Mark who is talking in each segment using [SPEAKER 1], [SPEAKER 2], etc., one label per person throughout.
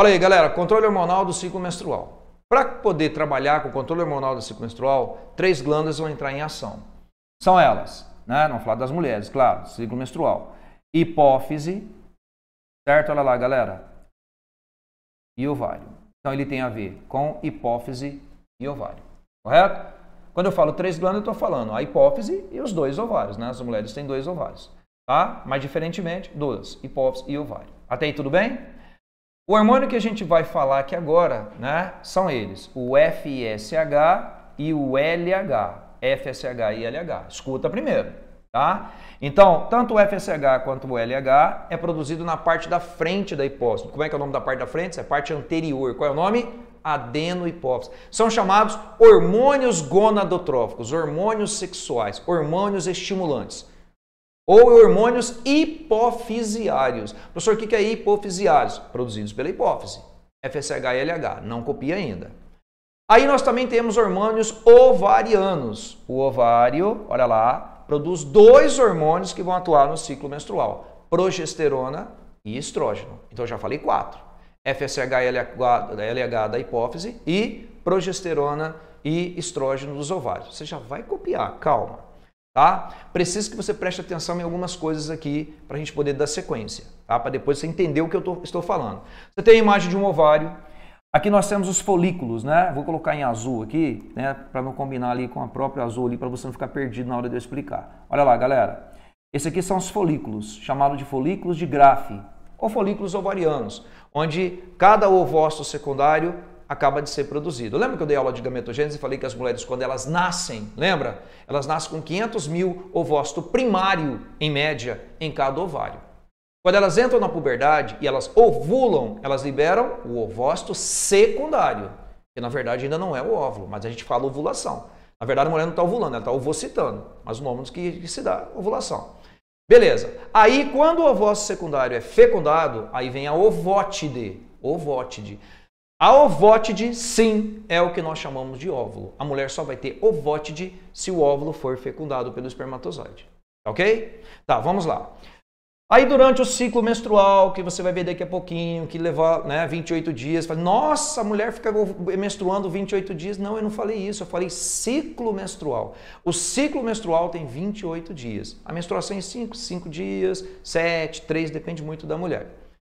[SPEAKER 1] Olha aí, galera, controle hormonal do ciclo menstrual. Para poder trabalhar com o controle hormonal do ciclo menstrual, três glândulas vão entrar em ação. São elas, né? Não falar das mulheres, claro, ciclo menstrual. Hipófise, certo? Olha lá, galera. E ovário. Então ele tem a ver com hipófise e ovário, correto? Quando eu falo três glândulas, eu estou falando a hipófise e os dois ovários, né? As mulheres têm dois ovários, tá? Mas diferentemente, duas, hipófise e ovário. Até aí tudo bem? O hormônio que a gente vai falar aqui agora, né, são eles, o FSH e o LH. FSH e LH. Escuta primeiro, tá? Então, tanto o FSH quanto o LH é produzido na parte da frente da hipófise. Como é que é o nome da parte da frente? Isso é parte anterior. Qual é o nome? Adenohipófise. São chamados hormônios gonadotróficos, hormônios sexuais, hormônios estimulantes ou hormônios hipofisiários. Professor, o que é hipofisiários? Produzidos pela hipófise. FSH e LH, não copia ainda. Aí nós também temos hormônios ovarianos. O ovário, olha lá, produz dois hormônios que vão atuar no ciclo menstrual: progesterona e estrógeno. Então já falei quatro: FSH e LH da hipófise e progesterona e estrógeno dos ovários. Você já vai copiar, calma tá? Preciso que você preste atenção em algumas coisas aqui para a gente poder dar sequência, tá? Para depois você entender o que eu tô, estou falando. Você tem a imagem de um ovário. Aqui nós temos os folículos, né? Vou colocar em azul aqui, né? Para não combinar ali com a própria azul ali, para você não ficar perdido na hora de eu explicar. Olha lá, galera. Esse aqui são os folículos, chamados de folículos de Graaf ou folículos ovarianos, onde cada ovócito secundário acaba de ser produzido. Lembra que eu dei aula de gametogênese e falei que as mulheres, quando elas nascem, lembra? Elas nascem com 500 mil ovócito primário, em média, em cada ovário. Quando elas entram na puberdade e elas ovulam, elas liberam o ovócito secundário, que na verdade ainda não é o óvulo, mas a gente fala ovulação. Na verdade, a mulher não está ovulando, ela está ovocitando, mas o nome que se dá ovulação. Beleza. Aí, quando o ovócito secundário é fecundado, aí vem a ovótide. Ovótide. A ovótide, sim, é o que nós chamamos de óvulo. A mulher só vai ter ovótide se o óvulo for fecundado pelo espermatozoide. Ok? Tá, vamos lá. Aí durante o ciclo menstrual, que você vai ver daqui a pouquinho, que levou né, 28 dias, fala, nossa, a mulher fica menstruando 28 dias. Não, eu não falei isso, eu falei ciclo menstrual. O ciclo menstrual tem 28 dias. A menstruação é 5, 5 dias, 7, 3, depende muito da mulher.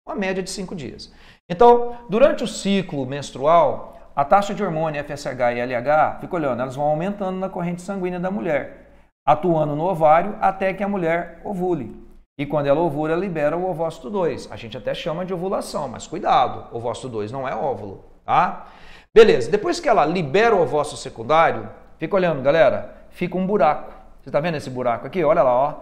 [SPEAKER 1] Uma média de 5 dias. Então, durante o ciclo menstrual, a taxa de hormônio FSH e LH, fica olhando, elas vão aumentando na corrente sanguínea da mulher, atuando no ovário até que a mulher ovule. E quando ela ovula, ela libera o ovócito 2. A gente até chama de ovulação, mas cuidado, ovócito 2 não é óvulo, tá? Beleza, depois que ela libera o ovócito secundário, fica olhando, galera, fica um buraco. Você tá vendo esse buraco aqui? Olha lá, ó.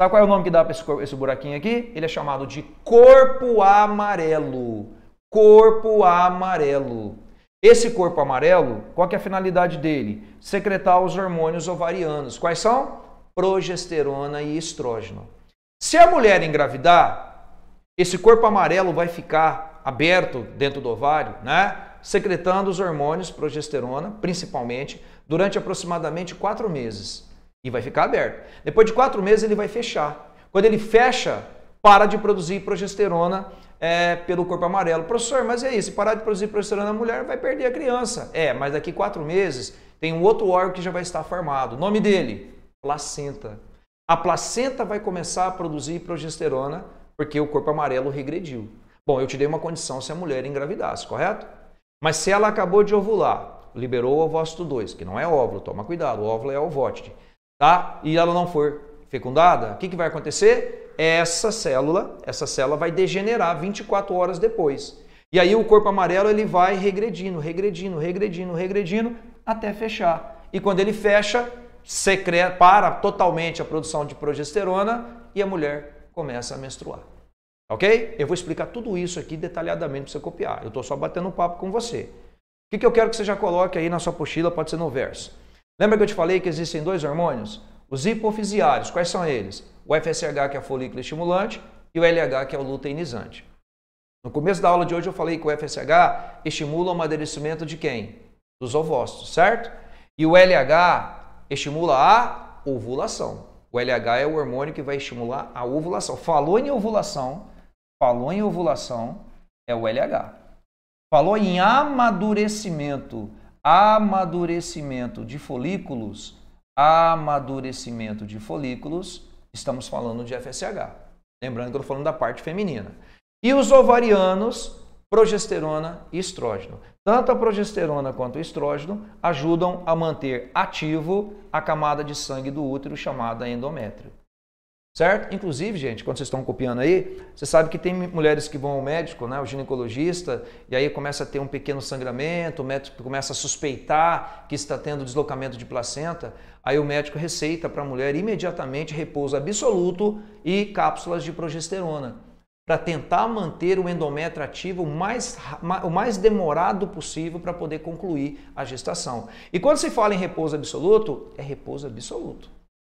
[SPEAKER 1] Sabe qual é o nome que dá para esse, esse buraquinho aqui? Ele é chamado de corpo amarelo corpo amarelo. Esse corpo amarelo, qual é a finalidade dele? Secretar os hormônios ovarianos. Quais são? Progesterona e estrógeno. Se a mulher engravidar, esse corpo amarelo vai ficar aberto dentro do ovário, né? Secretando os hormônios progesterona, principalmente, durante aproximadamente quatro meses. E vai ficar aberto. Depois de quatro meses, ele vai fechar. Quando ele fecha, para de produzir progesterona é, pelo corpo amarelo. Professor, mas é isso, se parar de produzir progesterona na mulher, vai perder a criança. É, mas daqui quatro meses tem um outro órgão que já vai estar formado. nome dele? Placenta. A placenta vai começar a produzir progesterona porque o corpo amarelo regrediu. Bom, eu te dei uma condição se a mulher engravidasse, correto? Mas se ela acabou de ovular, liberou o ovócito 2, que não é óvulo, toma cuidado, o óvulo é ovótide, tá? E ela não for fecundada, o que, que vai acontecer? Essa célula, essa célula vai degenerar 24 horas depois. E aí o corpo amarelo ele vai regredindo, regredindo, regredindo, regredindo até fechar. E quando ele fecha, secreta, para totalmente a produção de progesterona e a mulher começa a menstruar. Ok? Eu vou explicar tudo isso aqui detalhadamente para você copiar. Eu estou só batendo um papo com você. O que, que eu quero que você já coloque aí na sua pochila, pode ser no verso. Lembra que eu te falei que existem dois hormônios? Os hipofisiários, quais são eles? O FSH, que é folículo estimulante, e o LH, que é o luteinizante. No começo da aula de hoje eu falei que o FSH estimula o amadurecimento de quem? Dos ovócitos, certo? E o LH estimula a ovulação. O LH é o hormônio que vai estimular a ovulação. Falou em ovulação, falou em ovulação, é o LH. Falou em amadurecimento, amadurecimento de folículos, amadurecimento de folículos, estamos falando de FSH. Lembrando que eu estou falando da parte feminina. E os ovarianos, progesterona e estrógeno. Tanto a progesterona quanto o estrógeno ajudam a manter ativo a camada de sangue do útero chamada endométrio. Certo? Inclusive, gente, quando vocês estão copiando aí, você sabe que tem mulheres que vão ao médico, né, ao ginecologista, e aí começa a ter um pequeno sangramento, o médico começa a suspeitar que está tendo deslocamento de placenta. Aí o médico receita para a mulher imediatamente repouso absoluto e cápsulas de progesterona para tentar manter o endométrio ativo o mais, o mais demorado possível para poder concluir a gestação. E quando se fala em repouso absoluto, é repouso absoluto,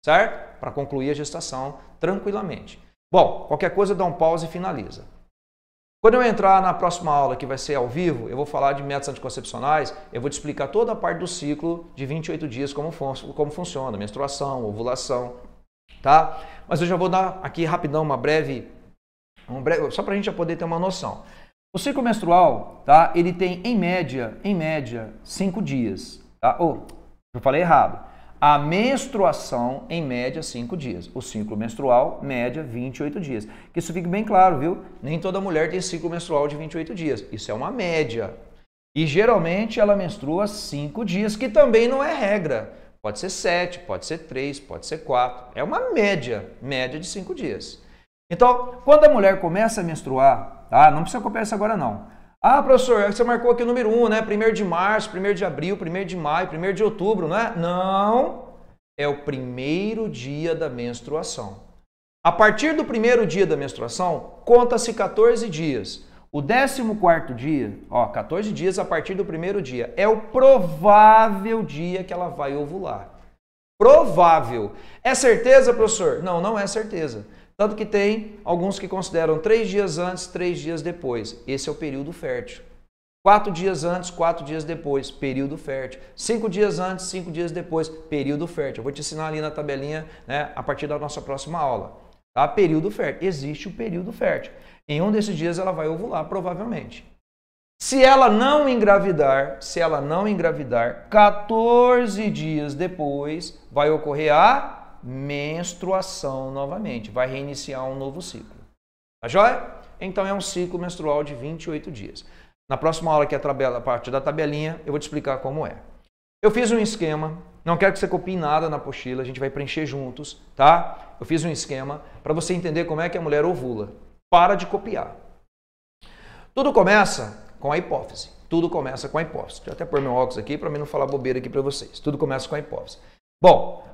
[SPEAKER 1] certo? Para concluir a gestação tranquilamente. Bom, qualquer coisa dá um pause e finaliza. Quando eu entrar na próxima aula, que vai ser ao vivo, eu vou falar de métodos anticoncepcionais, eu vou te explicar toda a parte do ciclo de 28 dias, como, fun como funciona, menstruação, ovulação, tá? Mas eu já vou dar aqui rapidão uma breve, um breve só para a gente já poder ter uma noção. O ciclo menstrual, tá? Ele tem em média, em média, 5 dias, tá? Ou, oh, eu falei errado a menstruação em média 5 dias. O ciclo menstrual, média 28 dias. Que isso fique bem claro, viu? Nem toda mulher tem ciclo menstrual de 28 dias. Isso é uma média. E geralmente ela menstrua 5 dias, que também não é regra. Pode ser 7, pode ser 3, pode ser 4. É uma média, média de 5 dias. Então, quando a mulher começa a menstruar, tá? Não precisa acompanhar isso agora não. Ah, professor, é você marcou aqui o número 1, né? 1 de março, 1 de abril, 1 de maio, 1 de outubro, não é? Não. É o primeiro dia da menstruação. A partir do primeiro dia da menstruação, conta-se 14 dias. O 14 dia, ó, 14 dias a partir do primeiro dia, é o provável dia que ela vai ovular. Provável. É certeza, professor? Não, não é certeza. Tanto que tem alguns que consideram três dias antes, três dias depois. Esse é o período fértil. Quatro dias antes, quatro dias depois, período fértil. Cinco dias antes, cinco dias depois, período fértil. Eu vou te ensinar ali na tabelinha né, a partir da nossa próxima aula. Tá? Período fértil. Existe o período fértil. Em um desses dias ela vai ovular, provavelmente. Se ela não engravidar, se ela não engravidar, 14 dias depois vai ocorrer a menstruação novamente, vai reiniciar um novo ciclo. Tá joia? Então é um ciclo menstrual de 28 dias. Na próxima aula, que é a, tabela, a parte da tabelinha, eu vou te explicar como é. Eu fiz um esquema, não quero que você copie nada na apostila, a gente vai preencher juntos, tá? Eu fiz um esquema para você entender como é que a mulher ovula. Para de copiar. Tudo começa com a hipófise. Tudo começa com a hipófise. Deixa eu até pôr meu óculos aqui para mim não falar bobeira aqui para vocês. Tudo começa com a hipófise. Bom,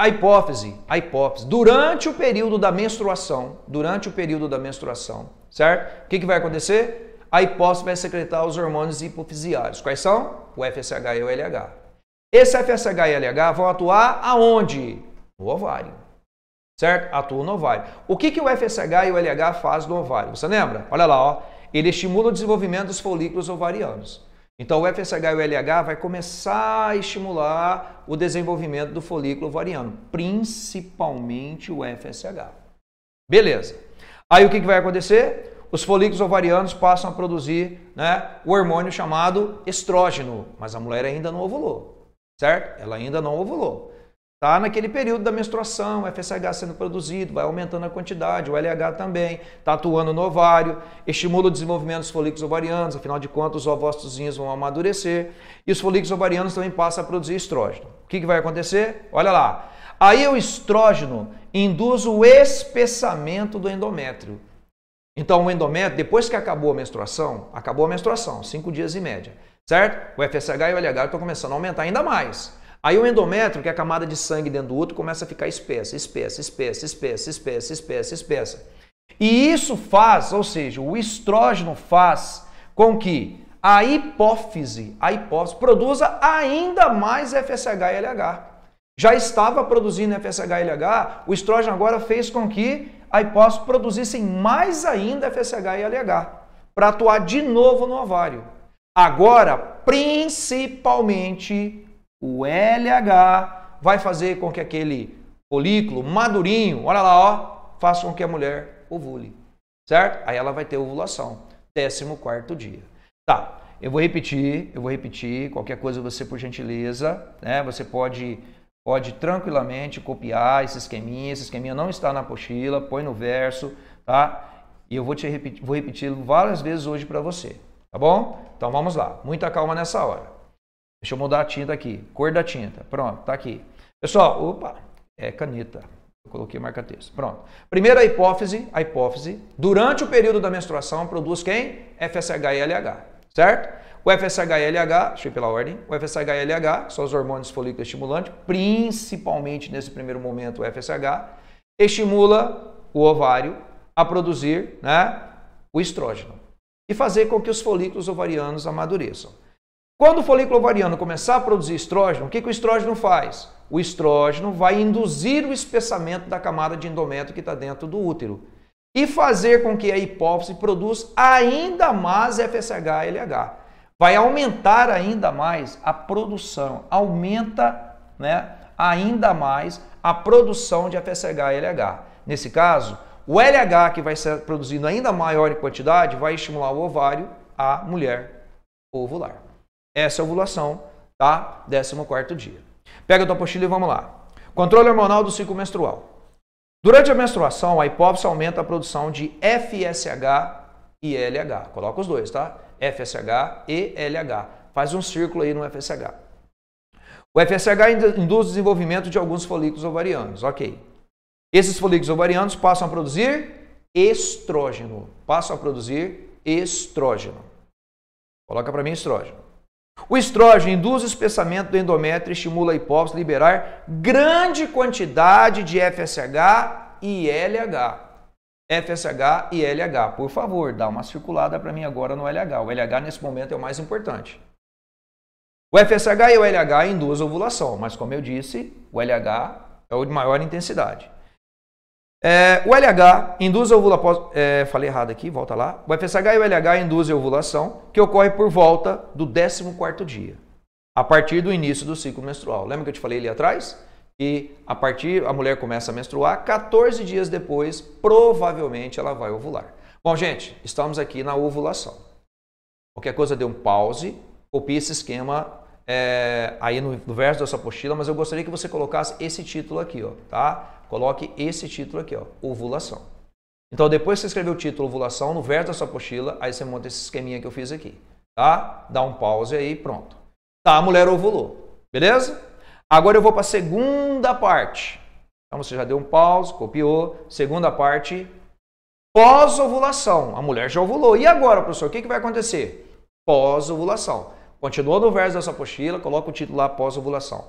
[SPEAKER 1] a hipófise, a hipófise, durante o período da menstruação, durante o período da menstruação, certo? O que, que vai acontecer? A hipófise vai secretar os hormônios hipofisiários. Quais são? O FSH e o LH. Esse FSH e LH vão atuar aonde? No ovário. Certo? Atua no ovário. O que, que o FSH e o LH fazem no ovário? Você lembra? Olha lá, ó. Ele estimula o desenvolvimento dos folículos ovarianos. Então, o FSH e o LH vai começar a estimular o desenvolvimento do folículo ovariano, principalmente o FSH. Beleza. Aí o que, vai acontecer? Os folículos ovarianos passam a produzir né, o hormônio chamado estrógeno, mas a mulher ainda não ovulou, certo? Ela ainda não ovulou. Está naquele período da menstruação, o FSH sendo produzido, vai aumentando a quantidade, o LH também, está atuando no ovário, estimula o desenvolvimento dos folículos ovarianos, afinal de contas os ovócitozinhos vão amadurecer, e os folículos ovarianos também passam a produzir estrógeno. O que, que vai acontecer? Olha lá. Aí o estrógeno induz o espessamento do endométrio. Então o endométrio, depois que acabou a menstruação, acabou a menstruação, cinco dias em média, certo? O FSH e o LH estão começando a aumentar ainda mais. Aí o endométrio, que é a camada de sangue dentro do útero, começa a ficar espessa, espessa, espessa, espessa, espessa, espessa, espessa. E isso faz, ou seja, o estrógeno faz com que a hipófise, a hipófise produza ainda mais FSH-LH. e Já estava produzindo FSH-LH, e o estrógeno agora fez com que a hipófise produzisse mais ainda FSH-LH e para atuar de novo no ovário. Agora, principalmente o LH vai fazer com que aquele folículo madurinho, olha lá, ó, faça com que a mulher ovule, certo? Aí ela vai ter ovulação, 14 dia. Tá, eu vou repetir, eu vou repetir, qualquer coisa você, por gentileza, né, você pode pode tranquilamente copiar esse esqueminha, esse esqueminha não está na apostila, põe no verso, tá? E eu vou te repetir, vou repetir várias vezes hoje para você, tá bom? Então vamos lá, muita calma nessa hora. Deixa eu mudar a tinta aqui. Cor da tinta. Pronto, tá aqui. Pessoal, opa, é caneta. Eu coloquei marca-texto. Pronto. Primeira hipófise, a hipófise, durante o período da menstruação, produz quem? FSH e LH. Certo? O FSH e LH, deixa eu ir pela ordem, o FSH e LH são os hormônios folículo estimulantes, principalmente nesse primeiro momento o FSH, estimula o ovário a produzir né, o estrógeno e fazer com que os folículos ovarianos amadureçam. Quando o folículo ovariano começar a produzir estrógeno, o que, que o estrógeno faz? O estrógeno vai induzir o espessamento da camada de endométrio que está dentro do útero e fazer com que a hipófise produza ainda mais FSH-LH. Vai aumentar ainda mais a produção, aumenta né, ainda mais a produção de FSH-LH. Nesse caso, o LH que vai ser produzido ainda maior em quantidade vai estimular o ovário a mulher ovular essa ovulação, tá? 14 dia. Pega a tua apostila e vamos lá. Controle hormonal do ciclo menstrual. Durante a menstruação, a hipófise aumenta a produção de FSH e LH. Coloca os dois, tá? FSH e LH. Faz um círculo aí no FSH. O FSH induz o desenvolvimento de alguns folículos ovarianos, ok. Esses folículos ovarianos passam a produzir estrógeno. Passam a produzir estrógeno. Coloca para mim estrógeno. O estrógeno induz o espessamento do endométrio e estimula a hipófise a liberar grande quantidade de FSH e LH. FSH e LH. Por favor, dá uma circulada para mim agora no LH. O LH nesse momento é o mais importante. O FSH e o LH induzem ovulação, mas como eu disse, o LH é o de maior intensidade. É, o LH induz a ovulação. É, falei errado aqui, volta lá. O FSH e o LH induzem a ovulação, que ocorre por volta do 14 dia, a partir do início do ciclo menstrual. Lembra que eu te falei ali atrás? E a partir a mulher começa a menstruar, 14 dias depois, provavelmente ela vai ovular. Bom, gente, estamos aqui na ovulação. Qualquer coisa dê um pause, copie esse esquema é, aí no, no, verso dessa apostila, mas eu gostaria que você colocasse esse título aqui, ó, tá? Coloque esse título aqui, ó, ovulação. Então, depois que você escrever o título ovulação, no verso dessa apostila, aí você monta esse esqueminha que eu fiz aqui, tá? Dá um pause aí, pronto. Tá, a mulher ovulou, beleza? Agora eu vou para a segunda parte. Então, você já deu um pause, copiou. Segunda parte, pós-ovulação. A mulher já ovulou. E agora, professor, o que, que vai acontecer? Pós-ovulação. Continua no verso da sua apostila, coloca o título lá após ovulação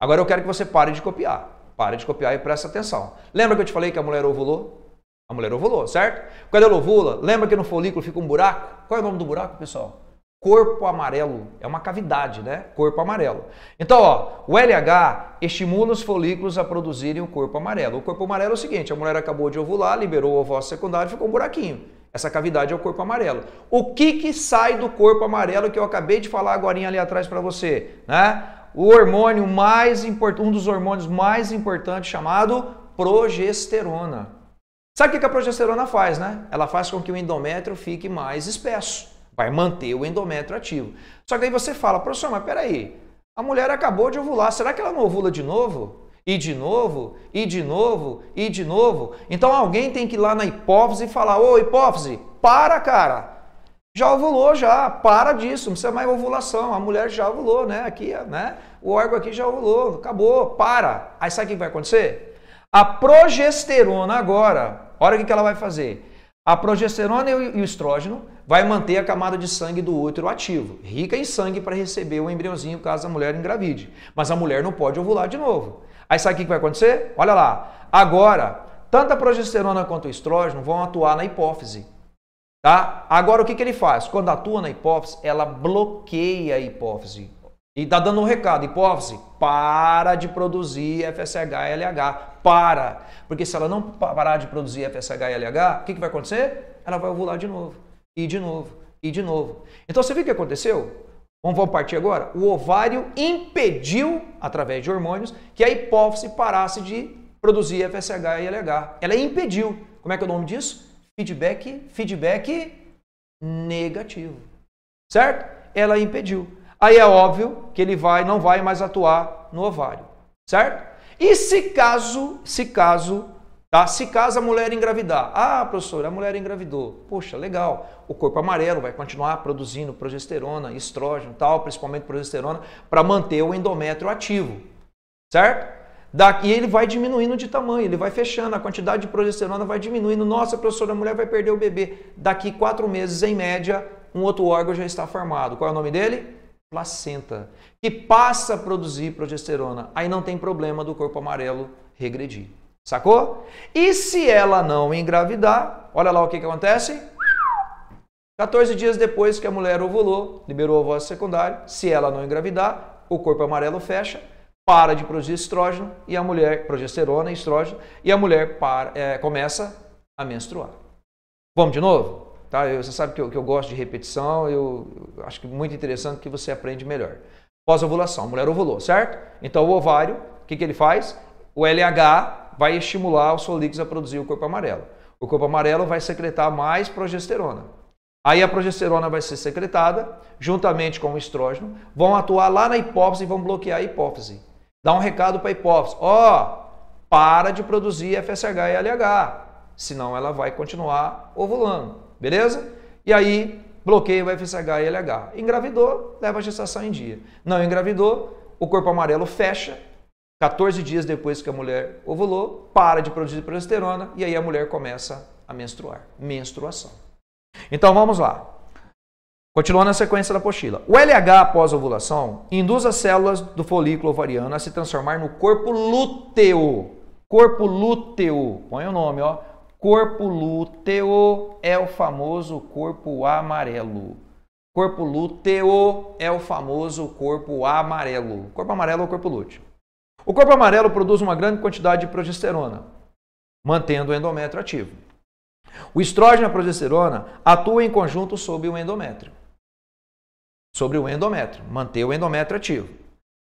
[SPEAKER 1] Agora eu quero que você pare de copiar. Pare de copiar e preste atenção. Lembra que eu te falei que a mulher ovulou? A mulher ovulou, certo? Quando ela ovula, lembra que no folículo fica um buraco? Qual é o nome do buraco, pessoal? Corpo amarelo. É uma cavidade, né? Corpo amarelo. Então, ó, o LH estimula os folículos a produzirem o corpo amarelo. O corpo amarelo é o seguinte: a mulher acabou de ovular, liberou o ovócito secundário, ficou um buraquinho. Essa cavidade é o corpo amarelo. O que, que sai do corpo amarelo que eu acabei de falar agora ali atrás para você? Né? O hormônio mais importante, um dos hormônios mais importantes chamado progesterona. Sabe o que a progesterona faz, né? Ela faz com que o endométrio fique mais espesso, vai manter o endométrio ativo. Só que aí você fala, professor, mas peraí, a mulher acabou de ovular, será que ela não ovula de novo? e de novo, e de novo, e de novo. Então alguém tem que ir lá na hipófise e falar: Ô hipófise, para, cara! Já ovulou, já, para disso, não precisa mais ovulação, a mulher já ovulou, né? Aqui, né? O órgão aqui já ovulou, acabou, para. Aí sabe o que vai acontecer? A progesterona agora, olha o que ela vai fazer. A progesterona e o estrógeno vai manter a camada de sangue do útero ativo, rica em sangue para receber o embriãozinho caso a mulher engravide. Mas a mulher não pode ovular de novo. Aí sabe o que vai acontecer? Olha lá. Agora, tanto a progesterona quanto o estrógeno vão atuar na hipófise. Tá? Agora, o que, que ele faz? Quando atua na hipófise, ela bloqueia a hipófise. E está dando um recado, hipófise, para de produzir FSH e LH. Para. Porque se ela não parar de produzir FSH e LH, o que, que vai acontecer? Ela vai ovular de novo. E de novo. E de novo. Então você viu o que aconteceu? vamos partir agora? O ovário impediu, através de hormônios, que a hipófise parasse de produzir FSH e LH. Ela impediu. Como é que é o nome disso? Feedback, feedback negativo. Certo? Ela impediu. Aí é óbvio que ele vai, não vai mais atuar no ovário, certo? E se caso, se caso Tá? Se caso a mulher engravidar, ah, professor, a mulher engravidou. Poxa, legal. O corpo amarelo vai continuar produzindo progesterona, estrógeno, tal, principalmente progesterona, para manter o endométrio ativo. Certo? Daqui ele vai diminuindo de tamanho, ele vai fechando, a quantidade de progesterona vai diminuindo. Nossa, professora, a mulher vai perder o bebê. Daqui quatro meses, em média, um outro órgão já está formado. Qual é o nome dele? Placenta. Que passa a produzir progesterona. Aí não tem problema do corpo amarelo regredir. Sacou? E se ela não engravidar, olha lá o que, que acontece. 14 dias depois que a mulher ovulou, liberou o voz secundário, se ela não engravidar, o corpo amarelo fecha, para de produzir estrógeno e a mulher, progesterona e estrógeno, e a mulher para, é, começa a menstruar. Vamos de novo? Tá? Eu, você sabe que eu, que eu, gosto de repetição, eu, eu acho que é muito interessante que você aprende melhor. Pós-ovulação, a mulher ovulou, certo? Então o ovário, o que, que ele faz? O LH vai estimular os folículos a produzir o corpo amarelo. O corpo amarelo vai secretar mais progesterona. Aí a progesterona vai ser secretada, juntamente com o estrógeno, vão atuar lá na hipófise e vão bloquear a hipófise. Dá um recado para a hipófise: ó, oh, para de produzir FSH e LH, senão ela vai continuar ovulando, beleza? E aí bloqueia o FSH e LH. Engravidou, leva a gestação em dia. Não engravidou, o corpo amarelo fecha, 14 dias depois que a mulher ovulou, para de produzir progesterona e aí a mulher começa a menstruar. Menstruação. Então vamos lá. Continuando a sequência da apostila. O LH após ovulação induz as células do folículo ovariano a se transformar no corpo lúteo. Corpo lúteo. Põe o nome, ó. Corpo lúteo é o famoso corpo amarelo. Corpo lúteo é o famoso corpo amarelo. Corpo amarelo é o corpo lúteo. O corpo amarelo produz uma grande quantidade de progesterona, mantendo o endométrio ativo. O estrógeno e a progesterona atuam em conjunto sobre o endométrio. Sobre o endométrio, manter o endométrio ativo.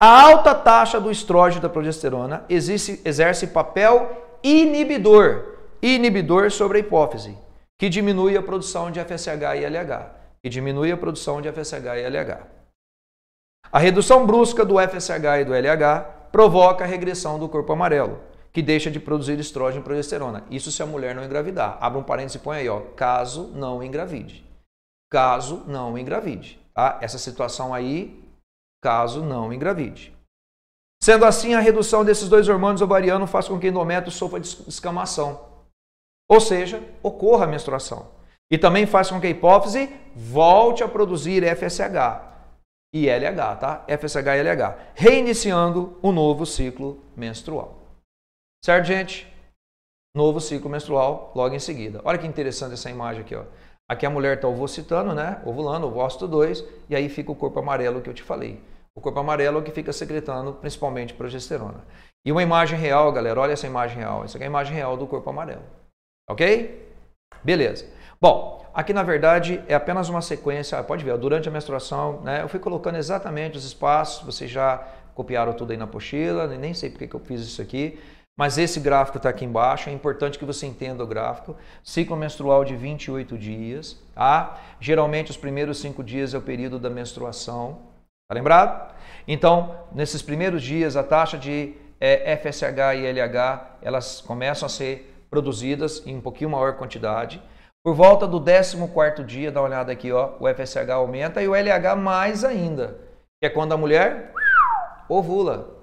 [SPEAKER 1] A alta taxa do estrógeno e da progesterona exerce, exerce papel inibidor, inibidor sobre a hipófise, que diminui a produção de FSH e LH, que diminui a produção de FSH e LH. A redução brusca do FSH e do LH provoca a regressão do corpo amarelo, que deixa de produzir estrógeno e progesterona. Isso se a mulher não engravidar. Abra um parênteses e põe aí, ó, caso não engravide. Caso não engravide. Tá? Essa situação aí, caso não engravide. Sendo assim, a redução desses dois hormônios ovarianos faz com que o endométrio sofra descamação, ou seja, ocorra a menstruação. E também faz com que a hipófise volte a produzir FSH, e LH, tá? FSH e LH. Reiniciando o novo ciclo menstrual. Certo, gente? Novo ciclo menstrual logo em seguida. Olha que interessante essa imagem aqui, ó. Aqui a mulher está ovocitando, né? Ovulando, ovócito 2, e aí fica o corpo amarelo que eu te falei. O corpo amarelo é o que fica secretando principalmente progesterona. E uma imagem real, galera, olha essa imagem real. Essa aqui é a imagem real do corpo amarelo. Ok? Beleza. Bom, Aqui, na verdade, é apenas uma sequência. Ah, pode ver, durante a menstruação, né, eu fui colocando exatamente os espaços. Vocês já copiaram tudo aí na pochila. nem sei porque que eu fiz isso aqui. Mas esse gráfico está aqui embaixo, é importante que você entenda o gráfico. Ciclo menstrual de 28 dias, tá? Geralmente os primeiros cinco dias é o período da menstruação, tá lembrado? Então, nesses primeiros dias, a taxa de é, eh, FSH e LH, elas começam a ser produzidas em um pouquinho maior quantidade. Por volta do 14º dia, dá uma olhada aqui, ó, o FSH aumenta e o LH mais ainda, que é quando a mulher ovula,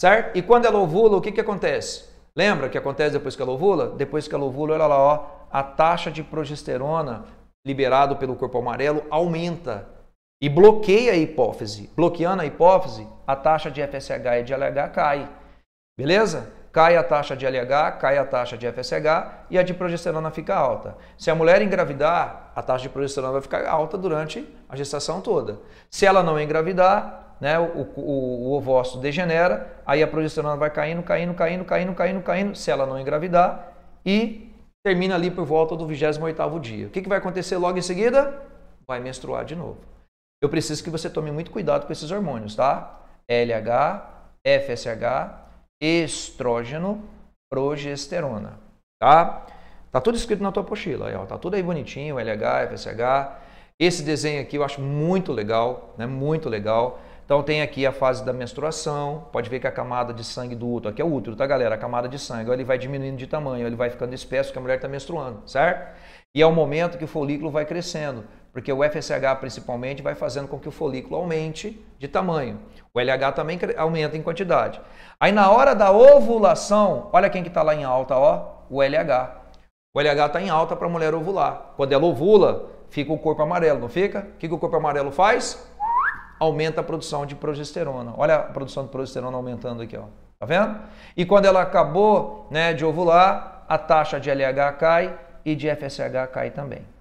[SPEAKER 1] certo? E quando ela ovula, o que, que acontece? Lembra que acontece depois que ela ovula? Depois que ela ovula, olha lá, ó, a taxa de progesterona liberado pelo corpo amarelo aumenta e bloqueia a hipófise. Bloqueando a hipófise, a taxa de FSH e de LH cai. Beleza? Cai a taxa de LH, cai a taxa de FSH e a de progesterona fica alta. Se a mulher engravidar, a taxa de progesterona vai ficar alta durante a gestação toda. Se ela não engravidar, né, o, o, o ovócito degenera, aí a progesterona vai caindo, caindo, caindo, caindo, caindo, caindo, se ela não engravidar e termina ali por volta do 28º dia. O que, que vai acontecer logo em seguida? Vai menstruar de novo. Eu preciso que você tome muito cuidado com esses hormônios, tá? LH, FSH estrógeno, progesterona, tá? Tá tudo escrito na tua pochila, aí, ó, tá tudo aí bonitinho, LH, FSH. Esse desenho aqui eu acho muito legal, né? Muito legal. Então tem aqui a fase da menstruação, pode ver que a camada de sangue do útero, aqui é o útero, tá galera? A camada de sangue, ele vai diminuindo de tamanho, ele vai ficando espesso que a mulher está menstruando, certo? E é o momento que o folículo vai crescendo porque o FSH principalmente vai fazendo com que o folículo aumente de tamanho. O LH também aumenta em quantidade. Aí na hora da ovulação, olha quem que está lá em alta, ó, o LH. O LH está em alta para a mulher ovular. Quando ela ovula, fica o corpo amarelo, não fica? O que, que o corpo amarelo faz? Aumenta a produção de progesterona. Olha a produção de progesterona aumentando aqui, ó. Tá vendo? E quando ela acabou né, de ovular, a taxa de LH cai e de FSH cai também.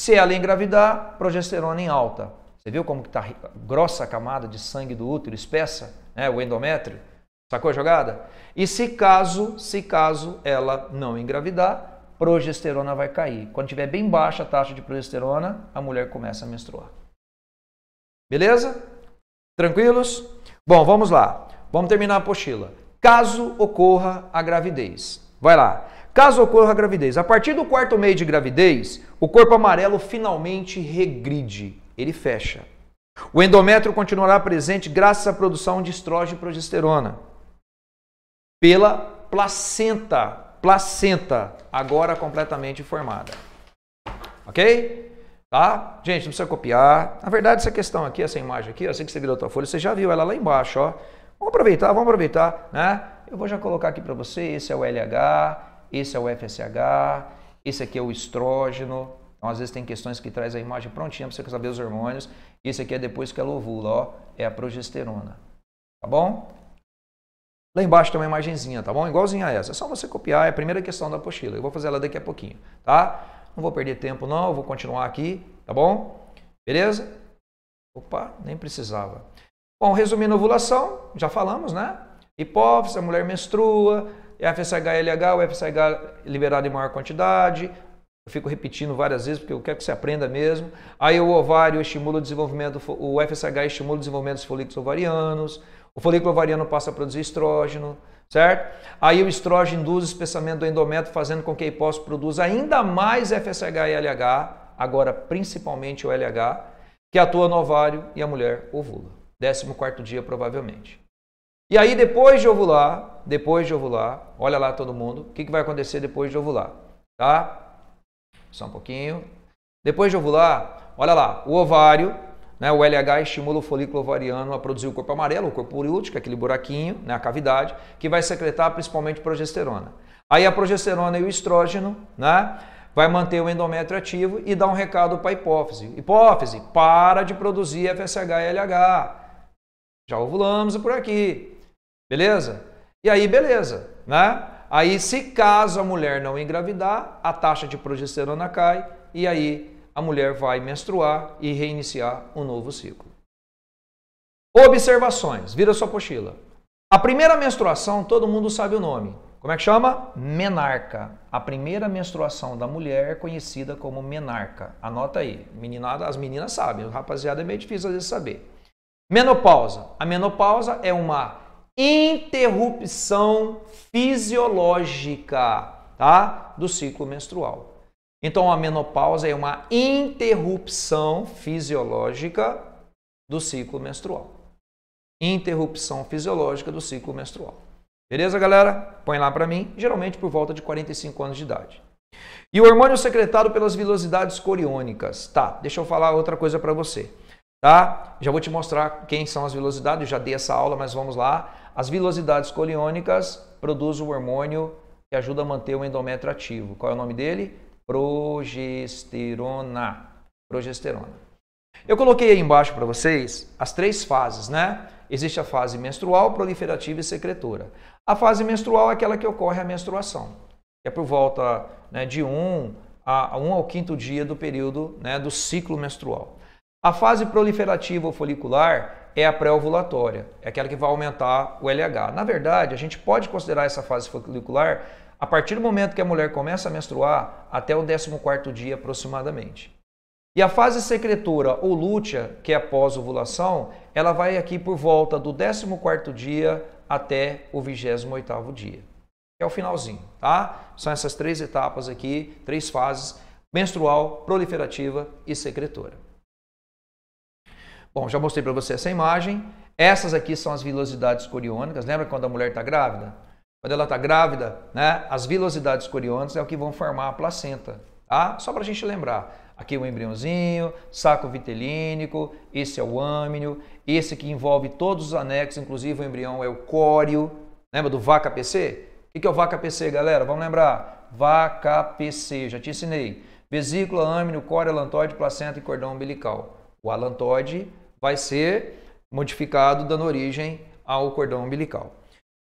[SPEAKER 1] Se ela engravidar, progesterona em alta. Você viu como está grossa a camada de sangue do útero, espessa, né? o endométrio? Sacou a jogada? E se caso, se caso ela não engravidar, progesterona vai cair. Quando tiver bem baixa a taxa de progesterona, a mulher começa a menstruar. Beleza? Tranquilos? Bom, vamos lá. Vamos terminar a apostila. Caso ocorra a gravidez. Vai lá. Caso ocorra a gravidez, a partir do quarto mês de gravidez, o corpo amarelo finalmente regride, ele fecha. O endométrio continuará presente graças à produção de estrógeno e progesterona pela placenta, placenta agora completamente formada. OK? Tá? Gente, não precisa copiar. Na verdade, essa questão aqui, essa imagem aqui, assim que você virou a tua folha, você já viu ela lá embaixo, ó. Vamos aproveitar, vamos aproveitar, né? Eu vou já colocar aqui para você, esse é o LH, esse é o FSH, esse aqui é o estrógeno. Então, às vezes tem questões que traz a imagem prontinha para você saber os hormônios. Esse aqui é depois que ela é ovula, ó, é a progesterona. Tá bom? Lá embaixo tem uma imagenzinha, tá bom? Igualzinha a essa. É só você copiar, é a primeira questão da apostila. Eu vou fazer ela daqui a pouquinho, tá? Não vou perder tempo não, eu vou continuar aqui, tá bom? Beleza? Opa, nem precisava. Bom, resumindo a ovulação, já falamos, né? Hipófise, a mulher menstrua, é FSH-LH, o FSH liberado em maior quantidade, eu fico repetindo várias vezes porque eu quero que você aprenda mesmo. Aí o ovário estimula o desenvolvimento, o FSH estimula o desenvolvimento dos folículos ovarianos, o folículo ovariano passa a produzir estrógeno, certo? Aí o estrógeno induz o espessamento do endométrio, fazendo com que a hipófise produza ainda mais FSH e LH, agora principalmente o LH, que atua no ovário e a mulher ovula. 14 quarto dia, provavelmente. E aí, depois de ovular, depois de ovular, olha lá todo mundo, o que, que vai acontecer depois de ovular? Tá? Só um pouquinho. Depois de ovular, olha lá, o ovário, né, o LH estimula o folículo ovariano a produzir o corpo amarelo, o corpo urútico, aquele buraquinho, né, a cavidade, que vai secretar principalmente progesterona. Aí a progesterona e o estrógeno, né? vai manter o endométrio ativo e dar um recado para a hipófise. Hipófise, para de produzir FSH e LH. Já ovulamos por aqui. Beleza? E aí, beleza, né? Aí, se caso a mulher não engravidar, a taxa de progesterona cai e aí a mulher vai menstruar e reiniciar um novo ciclo. Observações. Vira sua pochila. A primeira menstruação, todo mundo sabe o nome. Como é que chama? Menarca. A primeira menstruação da mulher é conhecida como menarca. Anota aí. Meninada, as meninas sabem, o rapaziada é meio difícil às vezes saber. Menopausa. A menopausa é uma interrupção fisiológica tá? do ciclo menstrual. Então, a menopausa é uma interrupção fisiológica do ciclo menstrual. Interrupção fisiológica do ciclo menstrual. Beleza, galera? Põe lá para mim, geralmente por volta de 45 anos de idade. E o hormônio secretado pelas vilosidades coriônicas. Tá, deixa eu falar outra coisa para você tá? Já vou te mostrar quem são as velocidades, já dei essa aula, mas vamos lá. As velocidades coliônicas produzem o hormônio que ajuda a manter o endométrio ativo. Qual é o nome dele? Progesterona. Progesterona. Eu coloquei aí embaixo para vocês as três fases, né? Existe a fase menstrual, proliferativa e secretora. A fase menstrual é aquela que ocorre a menstruação, que é por volta né, de 1 um a 1 um ao quinto dia do período né, do ciclo menstrual. A fase proliferativa ou folicular é a pré-ovulatória, é aquela que vai aumentar o LH. Na verdade, a gente pode considerar essa fase folicular a partir do momento que a mulher começa a menstruar até o 14 dia aproximadamente. E a fase secretora ou lútea, que é após ovulação, ela vai aqui por volta do 14 dia até o 28 dia. É o finalzinho, tá? São essas três etapas aqui, três fases, menstrual, proliferativa e secretora. Bom, já mostrei para você essa imagem. Essas aqui são as vilosidades coriônicas. Lembra quando a mulher está grávida? Quando ela está grávida, né, as vilosidades coriônicas é o que vão formar a placenta. Tá? Só para a gente lembrar. Aqui o embriãozinho, saco vitelínico, esse é o âmino, esse que envolve todos os anexos, inclusive o embrião é o córeo. Lembra do vaca PC? O que é o vaca PC, galera? Vamos lembrar. Vaca PC, já te ensinei. Vesícula, âmino, córeo, lantoide, placenta e cordão umbilical. O Alan Todd vai ser modificado dando origem ao cordão umbilical.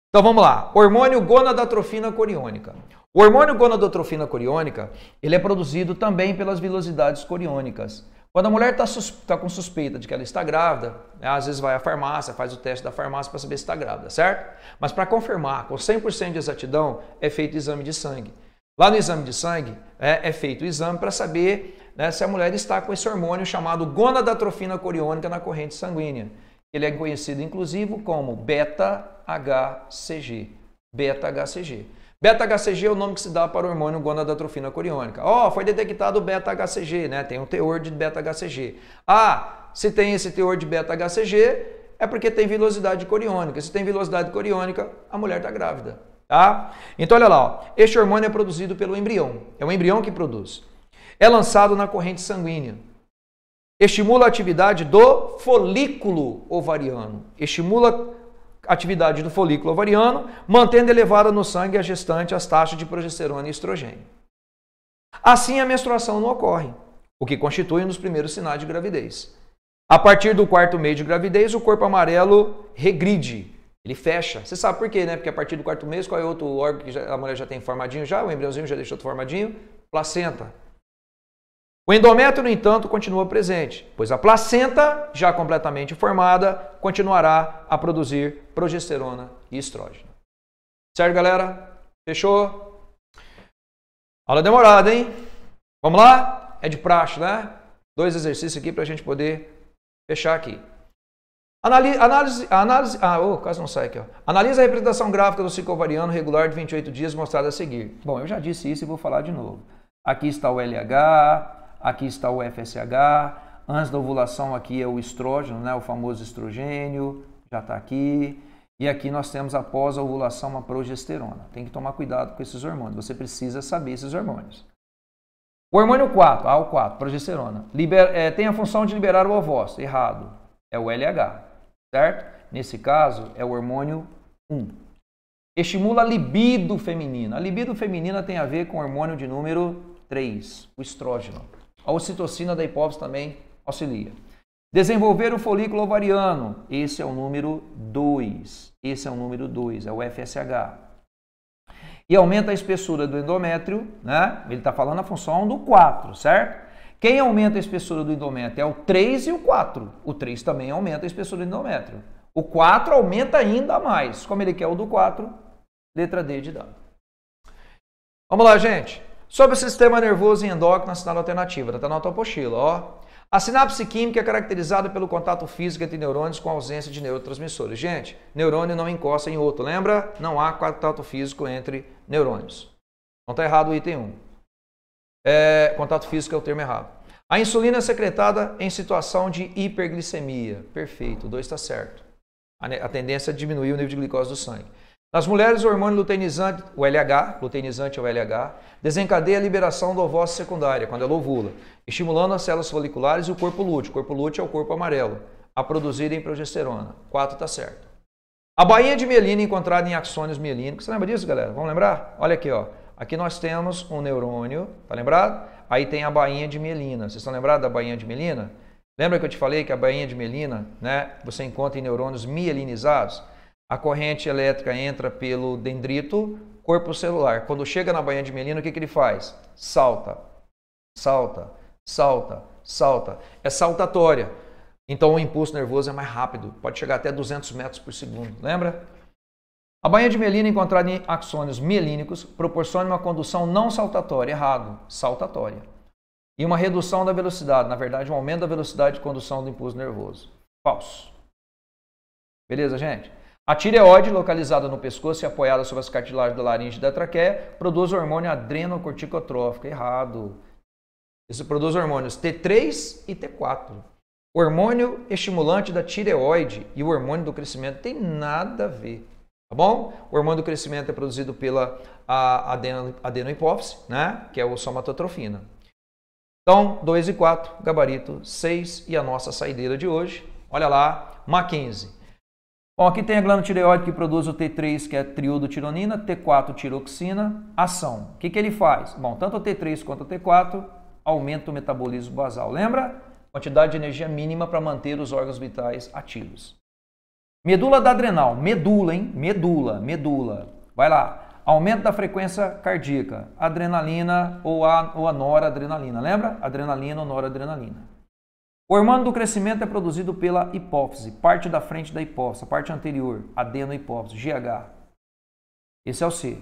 [SPEAKER 1] Então vamos lá. Hormônio gonadotrofina coriônica. O hormônio gonadotrofina coriônica, ele é produzido também pelas vilosidades coriônicas. Quando a mulher está tá com suspeita de que ela está grávida, né, às vezes vai à farmácia, faz o teste da farmácia para saber se está grávida, certo? Mas para confirmar com 100% de exatidão, é feito exame de sangue. Lá no exame de sangue, é, é feito o exame para saber né, se a mulher está com esse hormônio chamado gonadatrofina coriônica na corrente sanguínea. Ele é conhecido, inclusive, como beta-HCG. Beta-HCG. Beta-HCG é o nome que se dá para o hormônio gonadatrofina coriônica. Ó, oh, foi detectado beta-HCG, né? Tem um teor de beta-HCG. Ah, se tem esse teor de beta-HCG, é porque tem velocidade coriônica. Se tem velocidade coriônica, a mulher está grávida, tá? Então, olha lá, ó. este hormônio é produzido pelo embrião. É o embrião que produz é lançado na corrente sanguínea. Estimula a atividade do folículo ovariano. Estimula a atividade do folículo ovariano, mantendo elevada no sangue a gestante as taxas de progesterona e estrogênio. Assim, a menstruação não ocorre, o que constitui um dos primeiros sinais de gravidez. A partir do quarto mês de gravidez, o corpo amarelo regride, ele fecha. Você sabe por quê, né? Porque a partir do quarto mês, qual é outro órgão que a mulher já tem formadinho já, o embriãozinho já deixou formadinho? Placenta. O endométrio, no entanto, continua presente, pois a placenta, já completamente formada, continuará a produzir progesterona e estrógeno. Certo, galera? Fechou? Aula demorada, hein? Vamos lá? É de praxe, né? Dois exercícios aqui para a gente poder fechar aqui. Analise, análise, análise, ah, oh, quase não sai aqui. Ó. Analise a representação gráfica do ciclo ovariano regular de 28 dias mostrada a seguir. Bom, eu já disse isso e vou falar de novo. Aqui está o LH, aqui está o FSH, antes da ovulação aqui é o estrógeno, né, o famoso estrogênio, já está aqui. E aqui nós temos após a ovulação uma progesterona. Tem que tomar cuidado com esses hormônios, você precisa saber esses hormônios. O hormônio 4, a 4 progesterona, liber, é, tem a função de liberar o ovócito, errado, é o LH, certo? Nesse caso, é o hormônio 1. Estimula a libido feminina. A libido feminina tem a ver com o hormônio de número 3, o estrógeno. A ocitocina da hipófise também auxilia. Desenvolver o folículo ovariano, esse é o número 2. Esse é o número 2, é o FSH. E aumenta a espessura do endométrio, né? Ele está falando a função do 4, certo? Quem aumenta a espessura do endométrio é o 3 e o 4. O 3 também aumenta a espessura do endométrio. O 4 aumenta ainda mais. Como ele quer o do 4, letra D de dado. Vamos lá, gente. Sobre o sistema nervoso e endócrino a sinal alternativa, está na tua pochila, ó. A sinapse química é caracterizada pelo contato físico entre neurônios com ausência de neurotransmissores. Gente, neurônio não encosta em outro, lembra? Não há contato físico entre neurônios. Não está errado o item 1. É, contato físico é o termo errado. A insulina é secretada em situação de hiperglicemia. Perfeito, o 2 está certo. A, a tendência é diminuir o nível de glicose do sangue. Nas mulheres, o hormônio luteinizante, o LH, luteinizante é o LH, desencadeia a liberação da ovócito secundária, quando ela ovula, estimulando as células foliculares e o corpo lúteo. O corpo lúteo é o corpo amarelo, a em progesterona. 4 está certo. A bainha de mielina é encontrada em axônios mielínicos. Você lembra disso, galera? Vamos lembrar? Olha aqui, ó. Aqui nós temos um neurônio, tá lembrado? Aí tem a bainha de mielina. Vocês estão lembrados da bainha de mielina? Lembra que eu te falei que a bainha de mielina, né, você encontra em neurônios mielinizados? A corrente elétrica entra pelo dendrito, corpo celular. Quando chega na banha de mielina, o que, que ele faz? Salta, salta, salta, salta. É saltatória. Então o impulso nervoso é mais rápido, pode chegar até 200 metros por segundo, lembra? A bainha de mielina é encontrada em axônios mielínicos proporciona uma condução não saltatória, errado, saltatória, e uma redução da velocidade, na verdade um aumento da velocidade de condução do impulso nervoso. Falso. Beleza, gente? A tireoide, localizada no pescoço e apoiada sobre as cartilagens da laringe e da traqueia, produz o hormônio adrenocorticotrófico. Errado. Isso produz hormônios T3 e T4. O hormônio estimulante da tireoide e o hormônio do crescimento tem nada a ver. Tá bom? O hormônio do crescimento é produzido pela adeno, adenohipófise, né? que é o somatotrofina. Então, 2 e 4, gabarito 6 e a nossa saideira de hoje. Olha lá, MA15. Bom, aqui tem a glândula tireoide que produz o T3, que é triodotironina, T4 tiroxina, ação. O que, que ele faz? Bom, tanto o T3 quanto o T4 aumenta o metabolismo basal. Lembra? Quantidade de energia mínima para manter os órgãos vitais ativos. Medula da adrenal, medula, hein? Medula, medula. Vai lá. Aumento da frequência cardíaca, adrenalina ou a, ou a noradrenalina. Lembra? Adrenalina ou noradrenalina. O hormônio do crescimento é produzido pela hipófise, parte da frente da hipófise, a parte anterior, adenohipófise, GH. Esse é o C.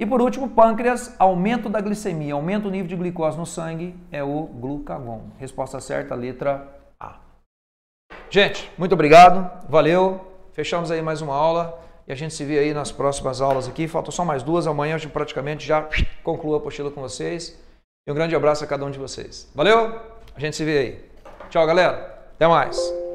[SPEAKER 1] E por último, pâncreas, aumento da glicemia, aumento do nível de glicose no sangue, é o glucagon. Resposta certa, letra A. Gente, muito obrigado, valeu. Fechamos aí mais uma aula e a gente se vê aí nas próximas aulas aqui. Faltam só mais duas, amanhã a gente praticamente já concluo a apostila com vocês. E um grande abraço a cada um de vocês. Valeu, a gente se vê aí. Tchau, galera. Até mais.